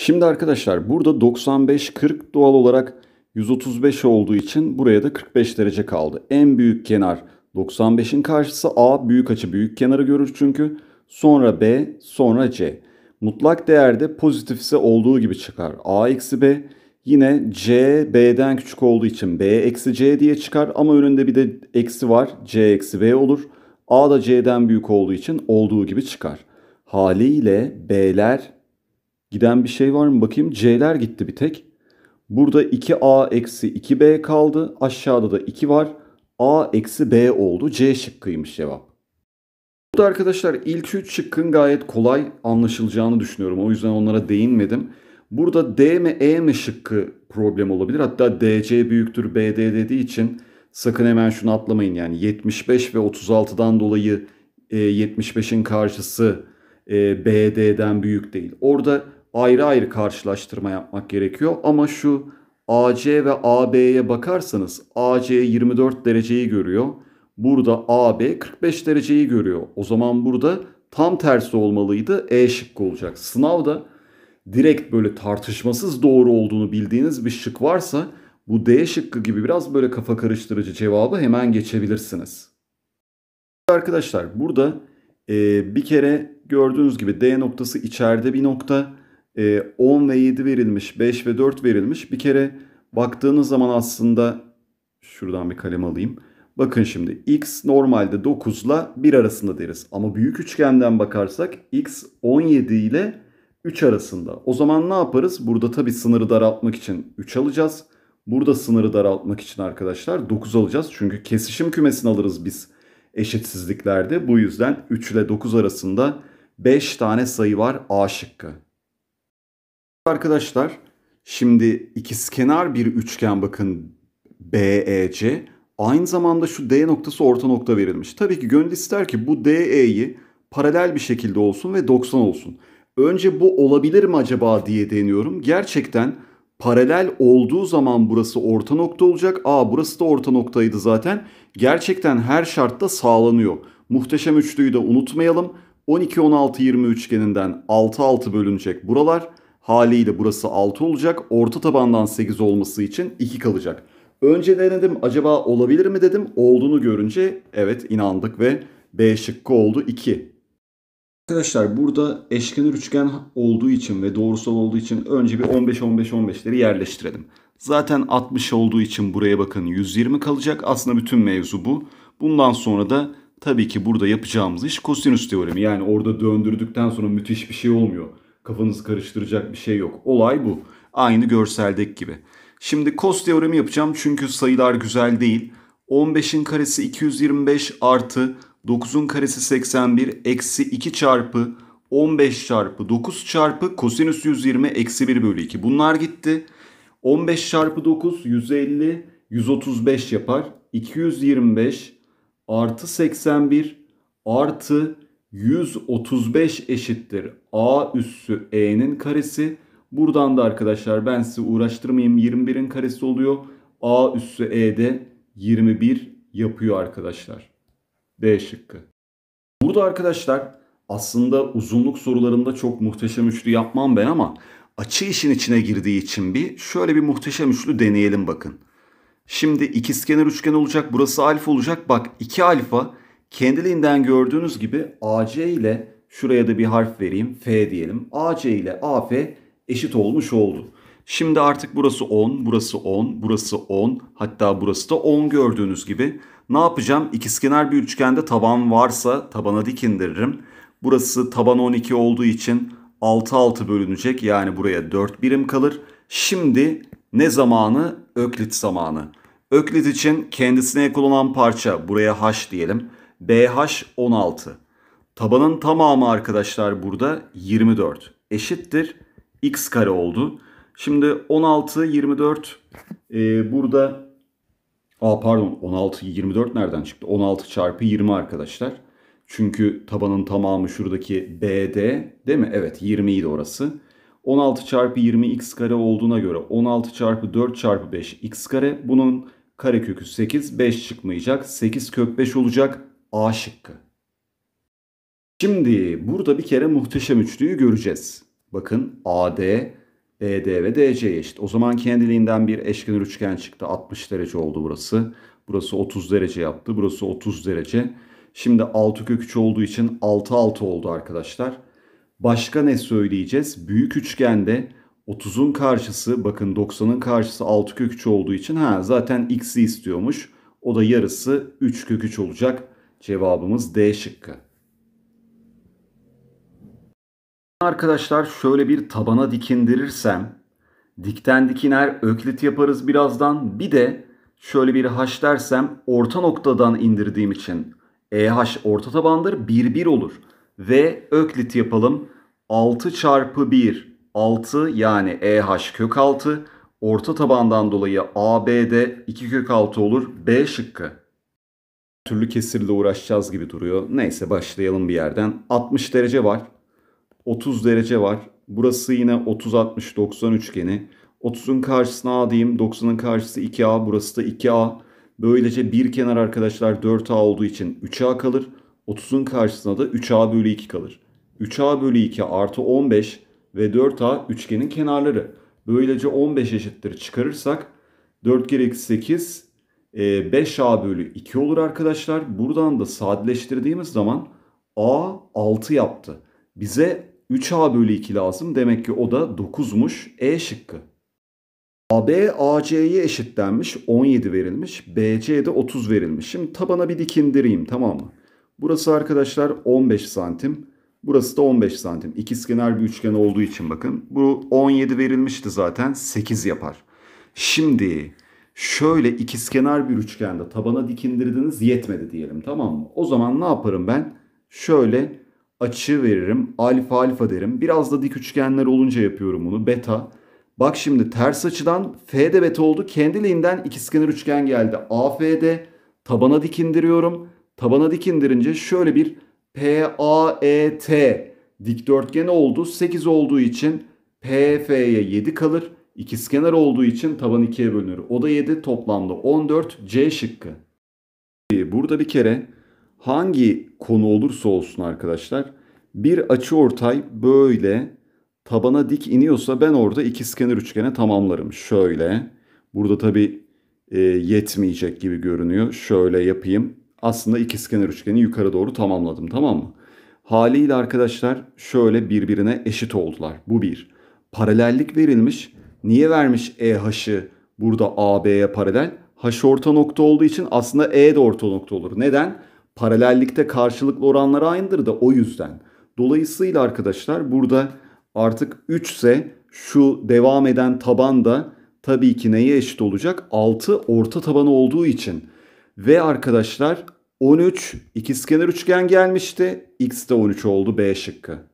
Şimdi arkadaşlar burada 95-40 doğal olarak 135 olduğu için buraya da 45 derece kaldı. En büyük kenar 95'in karşısı A büyük açı büyük kenarı görür çünkü. Sonra B sonra C. Mutlak değerde pozitifse olduğu gibi çıkar. A eksi B yine C B'den küçük olduğu için B eksi C diye çıkar. Ama önünde bir de eksi var. C eksi B olur. A da C'den büyük olduğu için olduğu gibi çıkar. Haliyle B'ler Giden bir şey var mı bakayım? C'ler gitti bir tek. Burada 2A eksi 2B kaldı. Aşağıda da 2 var. A eksi B oldu. C şıkkıymış cevap. Bu da arkadaşlar ilk 3 şıkkın gayet kolay anlaşılacağını düşünüyorum. O yüzden onlara değinmedim. Burada D mi E mi şıkkı problem olabilir. Hatta DC büyüktür BD dediği için sakın hemen şunu atlamayın. Yani 75 ve 36'dan dolayı 75'in e, karşısı e, BD'den büyük değil. Orada ayrı ayrı karşılaştırma yapmak gerekiyor. Ama şu AC ve AB'ye bakarsanız AC 24 dereceyi görüyor. Burada AB 45 dereceyi görüyor. O zaman burada tam tersi olmalıydı. E şıkkı olacak. Sınavda direkt böyle tartışmasız doğru olduğunu bildiğiniz bir şık varsa bu D şıkkı gibi biraz böyle kafa karıştırıcı cevabı hemen geçebilirsiniz. Arkadaşlar burada e, bir kere gördüğünüz gibi D noktası içeride bir nokta e, ee, 10 ve 7 verilmiş, 5 ve 4 verilmiş. Bir kere baktığınız zaman aslında şuradan bir kalem alayım. Bakın şimdi x normalde 9 ile 1 arasında deriz. Ama büyük üçgenden bakarsak x 17 ile 3 arasında. O zaman ne yaparız? Burada tabi sınırı daraltmak için 3 alacağız. Burada sınırı daraltmak için arkadaşlar 9 alacağız. Çünkü kesişim kümesini alırız biz eşitsizliklerde. Bu yüzden 3 ile 9 arasında 5 tane sayı var A şıkkı arkadaşlar. Şimdi ikizkenar bir üçgen bakın BEC. Aynı zamanda şu D noktası orta nokta verilmiş. Tabii ki gönül ister ki bu DE'yi paralel bir şekilde olsun ve 90 olsun. Önce bu olabilir mi acaba diye deniyorum. Gerçekten paralel olduğu zaman burası orta nokta olacak. Aa burası da orta noktaydı zaten. Gerçekten her şartta sağlanıyor. Muhteşem üçlüyü de unutmayalım. 12-16-20 üçgeninden 6-6 bölünecek buralar. Haliyle burası 6 olacak. Orta tabandan 8 olması için 2 kalacak. Önce denedim acaba olabilir mi dedim. Olduğunu görünce evet inandık ve B şıkkı oldu 2. Arkadaşlar burada eşkenar üçgen olduğu için ve doğrusal olduğu için önce bir 15-15-15'leri yerleştirelim. Zaten 60 olduğu için buraya bakın 120 kalacak. Aslında bütün mevzu bu. Bundan sonra da tabii ki burada yapacağımız iş kosinüs teoremi. Yani orada döndürdükten sonra müthiş bir şey olmuyor. Kafanızı karıştıracak bir şey yok. Olay bu. Aynı görseldeki gibi. Şimdi kos teoremi yapacağım çünkü sayılar güzel değil. 15'in karesi 225 artı 9'un karesi 81 eksi 2 çarpı 15 çarpı 9 çarpı kosinüs 120 eksi 1 bölü 2. Bunlar gitti. 15 çarpı 9 150 135 yapar. 225 artı 81 artı 135 eşittir a üssü e'nin karesi. Buradan da arkadaşlar ben sizi uğraştırmayayım 21'in karesi oluyor. a üssü e'de 21 yapıyor arkadaşlar. D şıkkı. Burada arkadaşlar aslında uzunluk sorularında çok muhteşem üçlü yapmam ben ama açı işin içine girdiği için bir şöyle bir muhteşem üçlü deneyelim bakın. Şimdi ikizkenar üçgen olacak burası alfa olacak bak iki alfa Kendiliğinden gördüğünüz gibi AC ile şuraya da bir harf vereyim. F diyelim. AC ile AF eşit olmuş oldu. Şimdi artık burası 10, burası 10, burası 10 hatta burası da 10 gördüğünüz gibi. Ne yapacağım? İkizkenar bir üçgende taban varsa tabana dik indiririm. Burası taban 12 olduğu için 6 6 bölünecek yani buraya 4 birim kalır. Şimdi ne zamanı? Öklit zamanı. Öklit için kendisine ek olan parça buraya h diyelim. BH16. Tabanın tamamı arkadaşlar burada 24 eşittir x kare oldu. Şimdi 16 24 e, burada Aa pardon 16 24 nereden çıktı? 16 çarpı 20 arkadaşlar. Çünkü tabanın tamamı şuradaki BD değil mi? Evet 20 idi orası. 16 çarpı 20 x kare olduğuna göre 16 çarpı 4 çarpı 5 x kare. Bunun kare kökü 8. 5 çıkmayacak. 8 kök 5 olacak. A şıkkı. Şimdi burada bir kere muhteşem üçlüyü göreceğiz. Bakın AD, BD e ve DC eşit. O zaman kendiliğinden bir eşkenar üçgen çıktı. 60 derece oldu burası. Burası 30 derece yaptı. Burası 30 derece. Şimdi 6 kök 3 olduğu için 6 6 oldu arkadaşlar. Başka ne söyleyeceğiz? Büyük üçgende 30'un karşısı bakın 90'ın karşısı 6 kök 3 olduğu için ha zaten x'i istiyormuş. O da yarısı 3 kök 3 olacak. Cevabımız D şıkkı. Arkadaşlar şöyle bir tabana dikindirirsem dikten dikiner öklit yaparız birazdan. Bir de şöyle bir haş dersem orta noktadan indirdiğim için EH orta tabandır 1 1 olur. Ve öklit yapalım. 6 çarpı 1 6 yani EH kök 6 orta tabandan dolayı ABD 2 kök 6 olur B şıkkı türlü kesirle uğraşacağız gibi duruyor. Neyse başlayalım bir yerden. 60 derece var. 30 derece var. Burası yine 30-60-90 üçgeni. 30'un karşısına A diyeyim. 90'ın karşısı 2A. Burası da 2A. Böylece bir kenar arkadaşlar 4A olduğu için 3A kalır. 30'un karşısına da 3A bölü 2 kalır. 3A bölü 2 artı 15 ve 4A üçgenin kenarları. Böylece 15 eşittir çıkarırsak 4 kere 8 5A ee, bölü 2 olur arkadaşlar. Buradan da sadeleştirdiğimiz zaman A 6 yaptı. Bize 3A bölü 2 lazım. Demek ki o da 9'muş. E şıkkı. AB AC'ye eşitlenmiş 17 verilmiş. BC'de 30 verilmiş. Şimdi tabana bir dikindireyim tamam mı? Burası arkadaşlar 15 santim. Burası da 15 santim. İkizkenar bir üçgen olduğu için bakın. Bu 17 verilmişti zaten. 8 yapar. Şimdi şöyle ikizkenar bir üçgende tabana dikindirdiniz yetmedi diyelim tamam mı? O zaman ne yaparım ben? Şöyle açı veririm. Alfa alfa derim. Biraz da dik üçgenler olunca yapıyorum bunu. Beta. Bak şimdi ters açıdan F de beta oldu. Kendiliğinden ikizkenar üçgen geldi. AFD. tabana dikindiriyorum. Tabana dikindirince şöyle bir PAET dikdörtgen oldu. 8 olduğu için PF'ye 7 kalır. İkizkenar olduğu için taban ikiye bölünür. O da 7 toplamda 14 C şıkkı. Ee, burada bir kere hangi konu olursa olsun arkadaşlar bir açı ortay böyle tabana dik iniyorsa ben orada ikizkenar üçgene tamamlarım. Şöyle burada tabi e, yetmeyecek gibi görünüyor. Şöyle yapayım. Aslında ikizkenar üçgeni yukarı doğru tamamladım tamam mı? Haliyle arkadaşlar şöyle birbirine eşit oldular. Bu bir. Paralellik verilmiş. Niye vermiş EH'ı burada AB'ye paralel? H orta nokta olduğu için aslında E de orta nokta olur. Neden? Paralellikte karşılıklı oranlar aynıdır da o yüzden. Dolayısıyla arkadaşlar burada artık 3 ise şu devam eden taban da tabii ki neye eşit olacak? 6 orta tabanı olduğu için. Ve arkadaşlar 13 ikizkenar üçgen gelmişti. X de 13 oldu B şıkkı.